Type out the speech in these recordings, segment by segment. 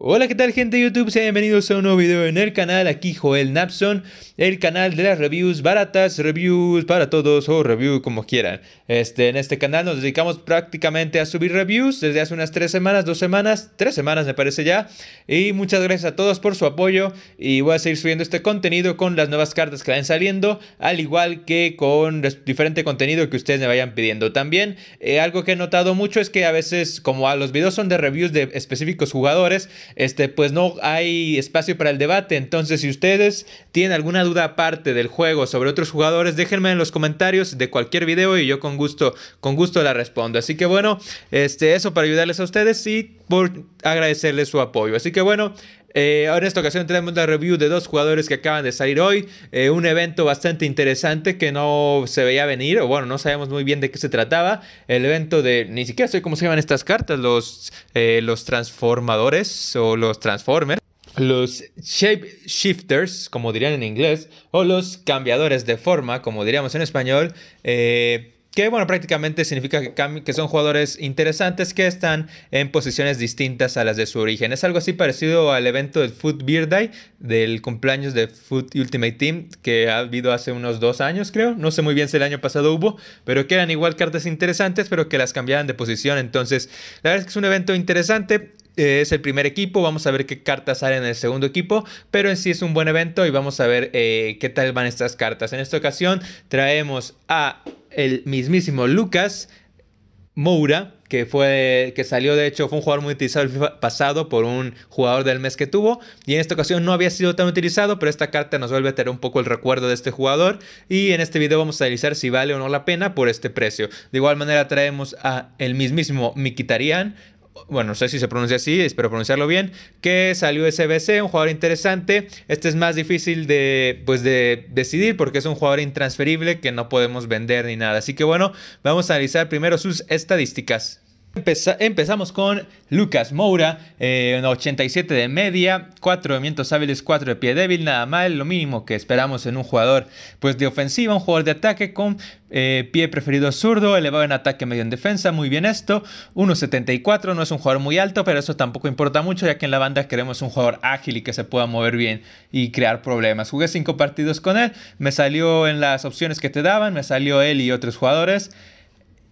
Hola, ¿qué tal gente de YouTube? Sean bienvenidos a un nuevo video en el canal, aquí Joel Napson, el canal de las reviews baratas, reviews para todos o review como quieran. Este, en este canal nos dedicamos prácticamente a subir reviews desde hace unas 3 semanas, 2 semanas, 3 semanas me parece ya. Y muchas gracias a todos por su apoyo y voy a seguir subiendo este contenido con las nuevas cartas que vayan saliendo, al igual que con diferente contenido que ustedes me vayan pidiendo. También eh, algo que he notado mucho es que a veces como a los videos son de reviews de específicos jugadores, este, pues no hay espacio para el debate. Entonces, si ustedes tienen alguna duda aparte del juego sobre otros jugadores, déjenme en los comentarios de cualquier video y yo con gusto, con gusto la respondo. Así que bueno, este, eso para ayudarles a ustedes y por agradecerles su apoyo. Así que bueno, eh, ahora en esta ocasión tenemos la review de dos jugadores que acaban de salir hoy. Eh, un evento bastante interesante que no se veía venir, o bueno, no sabemos muy bien de qué se trataba. El evento de, ni siquiera sé cómo se llaman estas cartas, los, eh, los transformadores o los transformers. Los shape shifters, como dirían en inglés, o los cambiadores de forma, como diríamos en español. Eh, que bueno, prácticamente significa que, que, son jugadores interesantes que están en posiciones distintas a las de su origen. Es algo así parecido al evento del Food Beer Day, del cumpleaños de Food Ultimate Team, que ha habido hace unos dos años, creo. No sé muy bien si el año pasado hubo, pero que eran igual cartas interesantes, pero que las cambiaban de posición. Entonces, la verdad es que es un evento interesante eh, es el primer equipo. Vamos a ver qué cartas salen en el segundo equipo. Pero en sí es un buen evento y vamos a ver eh, qué tal van estas cartas. En esta ocasión traemos a el mismísimo Lucas Moura, que fue que salió de hecho fue un jugador muy utilizado el pasado por un jugador del mes que tuvo y en esta ocasión no había sido tan utilizado pero esta carta nos vuelve a tener un poco el recuerdo de este jugador y en este video vamos a analizar si vale o no la pena por este precio de igual manera traemos a el mismísimo Miquitarian bueno, no sé si se pronuncia así, espero pronunciarlo bien, que salió SBC, un jugador interesante. Este es más difícil de, pues de decidir porque es un jugador intransferible que no podemos vender ni nada. Así que bueno, vamos a analizar primero sus estadísticas empezamos con Lucas Moura, 87 eh, de media, 4 movimientos hábiles, 4 de pie débil, nada mal, lo mínimo que esperamos en un jugador pues de ofensiva, un jugador de ataque con eh, pie preferido zurdo, elevado en ataque, medio en defensa, muy bien esto, 1.74, no es un jugador muy alto, pero eso tampoco importa mucho ya que en la banda queremos un jugador ágil y que se pueda mover bien y crear problemas. Jugué 5 partidos con él, me salió en las opciones que te daban, me salió él y otros jugadores.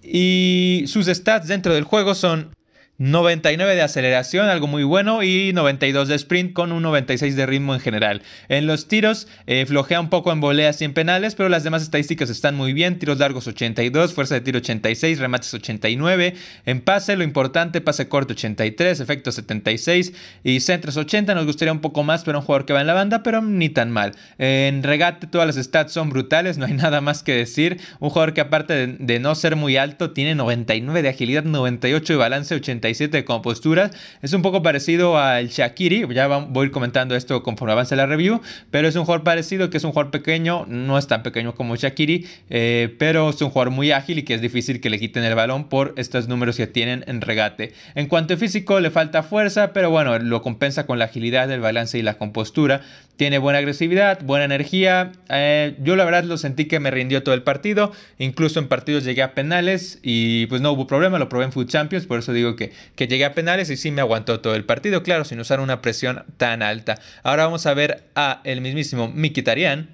Y sus stats dentro del juego son 99 de aceleración, algo muy bueno, y 92 de sprint con un 96 de ritmo en general. En los tiros eh, flojea un poco en voleas y en penales, pero las demás estadísticas están muy bien. Tiros largos 82, fuerza de tiro 86, remates 89, en pase lo importante, pase corto 83, efecto 76 y centros 80. Nos gustaría un poco más pero un jugador que va en la banda, pero ni tan mal. En regate todas las stats son brutales, no hay nada más que decir. Un jugador que aparte de, no ser muy alto, tiene 99 de agilidad, 98 de balance, 80 siete composturas. Es un poco parecido al Shakiri, ya voy a ir comentando esto conforme avance la review, pero es un jugador parecido que es un jugador pequeño, no es tan pequeño como Shakiri, eh, pero es un jugador muy ágil y que es difícil que le quiten el balón por estos números que tienen en regate. En cuanto a físico, le falta fuerza, pero bueno, lo compensa con la agilidad, el balance y la compostura. Tiene buena agresividad, buena energía. Eh, yo la verdad lo sentí que me rindió todo el partido. Incluso en partidos llegué a penales y pues no hubo problema. Lo probé en Food Champions, por eso digo que que llegué a penales y sí me aguantó todo el partido, claro, sin usar una presión tan alta. Ahora vamos a ver a el mismísimo Miquitarian.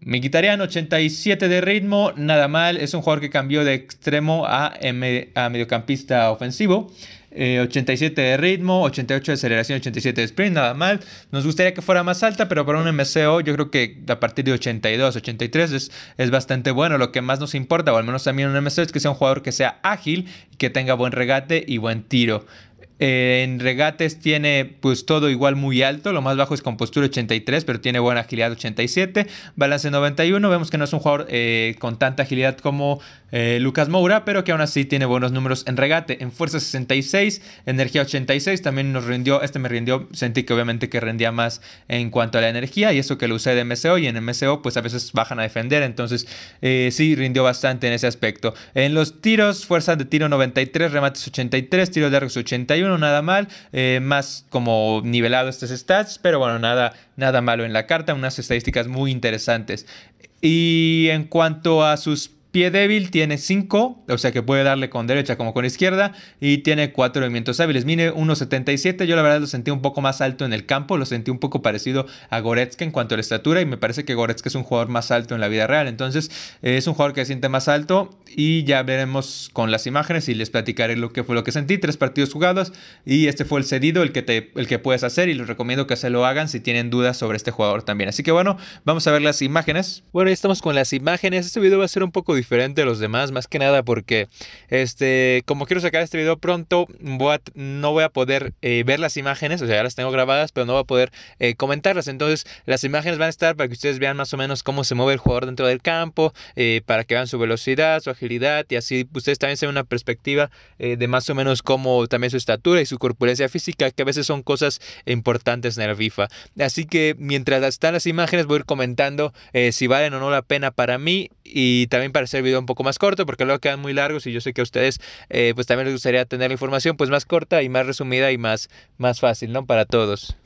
Miquitarian, 87 de ritmo, nada mal. Es un jugador que cambió de extremo a, a mediocampista ofensivo. 87 eh, de ritmo, 88 de aceleración, 87 de sprint, nada mal. Nos gustaría que fuera más alta, pero para un MCO yo creo que a partir de 82, 83 es, es bastante bueno. Lo que más nos importa, o al menos también un MCO, es que sea un jugador que sea ágil, que tenga buen regate y buen tiro. Eh, en regates tiene pues todo igual muy alto, lo más bajo es con postura 83, pero tiene buena agilidad 87, balance 91, vemos que no es un jugador eh, con tanta agilidad como eh, Lucas Moura, pero que aún así tiene buenos números en regate, en fuerza 66, energía 86, también nos rindió, este me rindió, sentí que obviamente que rendía más en cuanto a la energía y eso que lo usé de MCO y en MCO pues a veces bajan a defender, entonces sí rindió bastante en ese aspecto. En los tiros, fuerza de tiro 93, remates 83, tiro tiros largos 81, no nada mal. Eh, más como nivelado estos stats, pero bueno, nada, nada malo en la carta. Unas estadísticas muy interesantes. Y en cuanto a sus Pie débil tiene 5, o sea que puede darle con derecha como con izquierda y tiene 4 movimientos hábiles. Mine 1.77, yo la verdad lo sentí un poco más alto en el campo, lo sentí un poco parecido a Goretzka en cuanto a la estatura y me parece que Goretzka es un jugador más alto en la vida real. Entonces eh, es un jugador que se siente más alto y ya veremos con las imágenes y les platicaré lo que fue lo que sentí. Tres partidos jugados y este fue el cedido, el que, te, el que puedes hacer y les recomiendo que se lo hagan si tienen dudas sobre este jugador también. Así que bueno, vamos a ver las imágenes. Bueno, ya estamos con las imágenes. Este video va a ser un poco diferente de los demás, más que nada porque, este, como quiero sacar este video pronto, no voy a poder eh, ver las imágenes, o sea, ya las tengo grabadas, pero no voy a poder eh, comentarlas. Entonces, las imágenes van a estar para que ustedes vean más o menos cómo se mueve el jugador dentro del campo, eh, para que vean su velocidad, su agilidad y así ustedes también se ven una perspectiva de más o menos cómo también su estatura y su corpulencia física, que a veces son cosas importantes en el FIFA. Así que mientras están las imágenes, voy a ir comentando si valen o no la pena para mí y también para ser video un poco más corto, porque luego quedan muy largos y yo sé que a ustedes eh, pues también les gustaría tener la información pues más corta y más resumida y más, más fácil, ¿no? Para todos.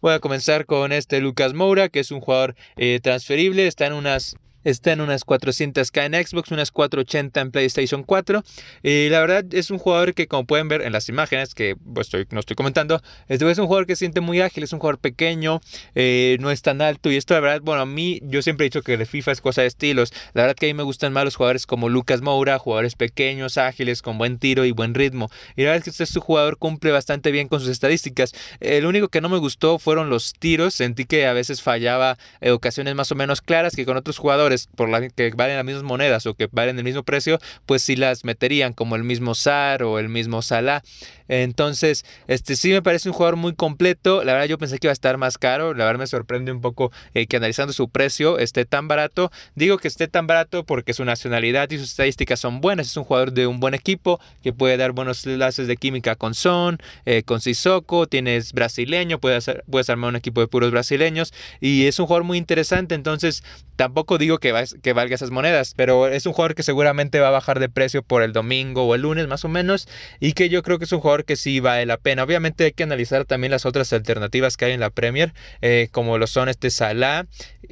Voy a comenzar con este Lucas Moura, que es un jugador eh, transferible. Está en unas Está en unas 400k en Xbox, unas 480 en PlayStation 4. Y la verdad es un jugador que como pueden ver en las imágenes que pues, estoy, no estoy comentando, es un jugador que siente muy ágil, es un jugador pequeño, eh, no es tan alto. Y esto la verdad, bueno, a mí yo siempre he dicho que de FIFA es cosa de estilos. La verdad que a mí me gustan más los jugadores como Lucas Moura, jugadores pequeños, ágiles, con buen tiro y buen ritmo. Y la verdad es que este jugador cumple bastante bien con sus estadísticas. El único que no me gustó fueron los tiros. Sentí que a veces fallaba En ocasiones más o menos claras que con otros jugadores por la, que valen las mismas monedas o que valen el mismo precio, pues si las meterían como el mismo Sar o el mismo Salah. Entonces, este sí me parece un jugador muy completo. La verdad yo pensé que iba a estar más caro. La verdad me sorprende un poco eh, que analizando su precio esté tan barato. Digo que esté tan barato porque su nacionalidad y sus estadísticas son buenas. Es un jugador de un buen equipo que puede dar buenos enlaces de química con Son, eh, con Sissoko. Tienes brasileño, puedes, puedes armar un equipo de puros brasileños. Y es un jugador muy interesante. Entonces, tampoco digo que, valga esas monedas. Pero es un jugador que seguramente va a bajar de precio por el domingo o el lunes más o menos. Y que yo creo que es un jugador que sí vale la pena. Obviamente hay que analizar también las otras alternativas que hay en la Premier. Eh, como lo son este Salah,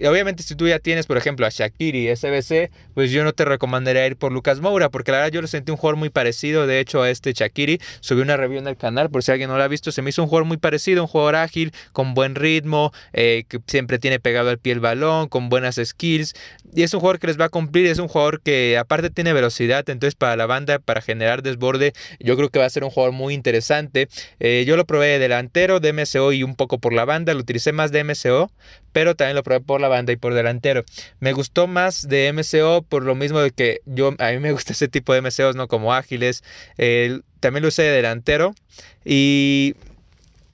obviamente si tú ya tienes, por ejemplo, a Shakiri SBC, pues yo no te recomendaría ir por Lucas Moura, porque la verdad yo lo sentí un jugador muy parecido, de hecho, a este Shakiri. Subí una review en el canal, por si alguien no la ha visto, se me hizo un jugador muy parecido, un jugador ágil, con buen ritmo, eh, que siempre tiene pegado al pie el balón, con buenas skills. Y es un jugador que les va a cumplir, es un jugador que aparte tiene velocidad, entonces para la banda, para generar desborde, yo creo que va a ser un jugador muy interesante. Eh, yo lo probé de delantero, de MSO y un poco por la banda, lo utilicé más de MSO, pero también lo probé por la banda y por delantero. Me gustó más de MCO por lo mismo de que yo, a mí me gusta ese tipo de MCOs, ¿no? Como ágiles. Eh, también lo usé de delantero y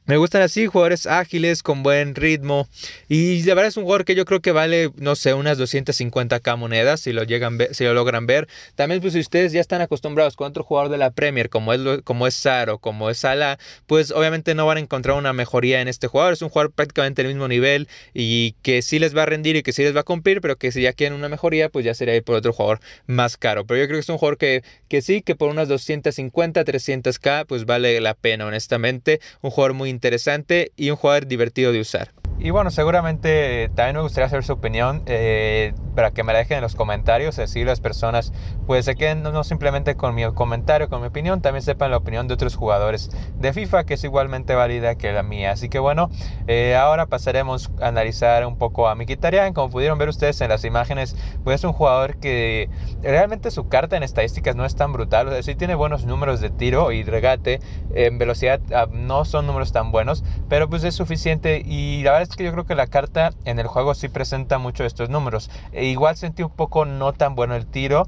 me gustan así, jugadores ágiles, con buen ritmo. Y de verdad es un jugador que yo creo que vale, no sé, unas 250k monedas si lo, llegan, si lo logran ver. También, pues si ustedes ya están acostumbrados con otro jugador de la Premier, como es, como es Saro, como es Ala pues obviamente no van a encontrar una mejoría en este jugador. Es un jugador prácticamente del mismo nivel y que sí les va a rendir y que sí les va a cumplir, pero que si ya quieren una mejoría, pues ya sería ir por otro jugador más caro. Pero yo creo que es un jugador que, que sí, que por unas 250, 300k, pues vale la pena, honestamente. Un jugador muy interesante y un jugador divertido de usar. Y bueno, seguramente eh, también me gustaría saber su opinión eh, para que me la dejen en los comentarios, así las personas pues se queden no, simplemente con mi comentario, con mi opinión, también sepan la opinión de otros jugadores de FIFA, que es igualmente válida que la mía. Así que bueno, eh, ahora pasaremos a analizar un poco a Mkhitaryan. Como pudieron ver ustedes en las imágenes, pues es un jugador que realmente su carta en estadísticas no es tan brutal, o sea, sí tiene buenos números de tiro y regate, en velocidad ah, no son números tan buenos, pero pues es suficiente y la verdad es que yo creo que la carta en el juego sí presenta mucho estos números. E igual sentí un poco no tan bueno el tiro,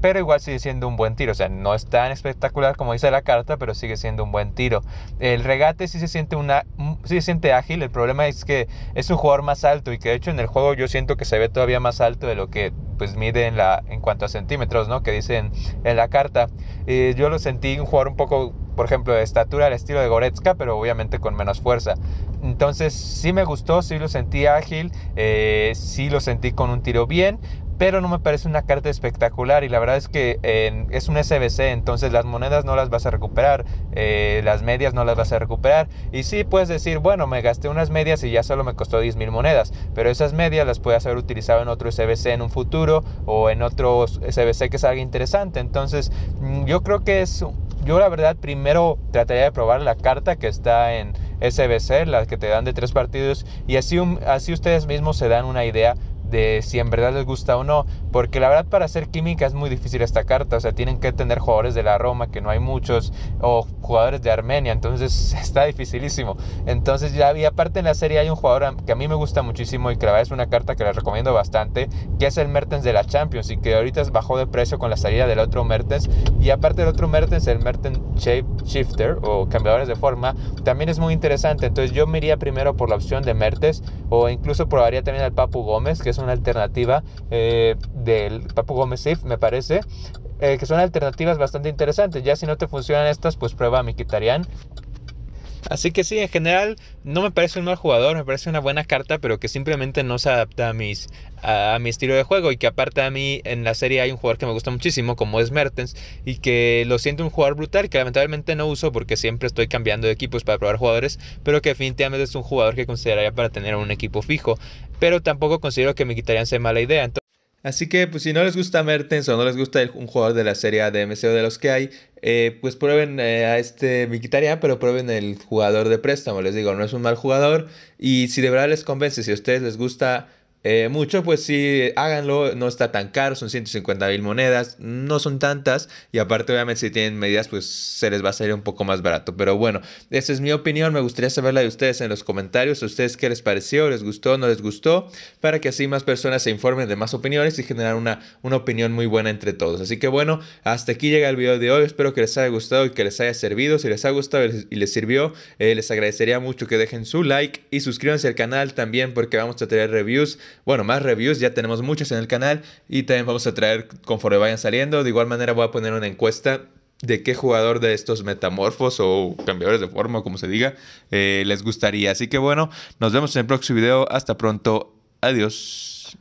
pero igual sigue siendo un buen tiro. O sea, no es tan espectacular como dice la carta, pero sigue siendo un buen tiro. El regate sí se siente, una, mm, se siente ágil. El problema es que es un jugador más alto y que de hecho en el juego yo siento que se ve todavía más alto de lo que pues mide en, la, en cuanto a centímetros, ¿no? Que dicen en la carta. Eh, yo lo sentí un jugador un poco por ejemplo, de estatura al estilo de Goretzka, pero obviamente con menos fuerza. Entonces sí me gustó, sí lo sentí ágil, eh, sí lo sentí con un tiro bien, pero no me parece una carta espectacular y la verdad es que es un SBC, entonces las monedas no las vas a recuperar, eh, las medias no las vas a recuperar. Y sí puedes decir, bueno, me gasté unas medias y ya solo me costó 10.000 monedas, pero esas medias las puedes haber utilizado en otro SBC en un futuro o en otro SBC que salga interesante. Entonces mm, yo creo que es yo la verdad primero trataría de probar la carta que está en SBC, la que te dan de tres partidos, y así, así ustedes mismos se dan una idea de si en verdad les gusta o no, porque la verdad para hacer química es muy difícil esta carta, o sea, tienen que tener jugadores de la Roma, que no hay muchos, o jugadores de Armenia, entonces está dificilísimo. Entonces ya, y aparte en la serie hay un jugador que a mí me gusta muchísimo y que la verdad es una carta que les recomiendo bastante, que es el Mertens de la Champions y que ahorita bajó de precio con la salida del otro Mertens, y aparte del otro Mertens, el Mertens Shape Shifter o cambiadores de forma, también es muy interesante, entonces yo me iría primero por la opción de Mertens, o incluso probaría también al Papu Gómez, que es una alternativa eh, del Papu Gómez If, me parece. Eh, que son alternativas bastante interesantes. Ya si no te funcionan estas, pues prueba quitarían Así que sí, en general no me parece un mal jugador, me parece una buena carta, pero que simplemente no se adapta a, mis, a, mi estilo de juego y que aparte a mí en la serie hay un jugador que me gusta muchísimo, como es Mertens, y que lo siento un jugador brutal que lamentablemente no uso porque siempre estoy cambiando de equipos para probar jugadores, pero que definitivamente es un jugador que consideraría para tener un equipo fijo, pero tampoco considero que me quitarían ser mala idea. Así que, pues, si no les gusta Mertens o no les gusta un jugador de la serie de o de los que hay, eh, pues prueben eh, a este Miquitaria, pero prueben el jugador de préstamo. Les digo, no es un mal jugador. Y si de verdad les convence, si a ustedes les gusta eh, mucho, muchos, pues sí, háganlo, no está tan caro, son 150 mil monedas, no son tantas, y aparte, obviamente, si tienen medidas, pues se les va a salir un poco más barato. Pero bueno, esa es mi opinión, me gustaría saber la de ustedes en los comentarios, a ustedes qué les pareció, les gustó, no les gustó, para que así más personas se informen de más opiniones y generar una, una opinión muy buena entre todos. Así que bueno, hasta aquí llega el video de hoy, espero que les haya gustado y que les haya servido. Si les ha gustado y les sirvió, eh, les agradecería mucho que dejen su like y suscríbanse al canal también porque vamos a tener reviews bueno, más reviews, ya tenemos muchas en el canal y también vamos a traer conforme vayan saliendo. De igual manera voy a poner una encuesta de qué jugador de estos metamorfos o cambiadores de forma, como se diga, eh, les gustaría. Así que bueno, nos vemos en el próximo video. Hasta pronto. Adiós.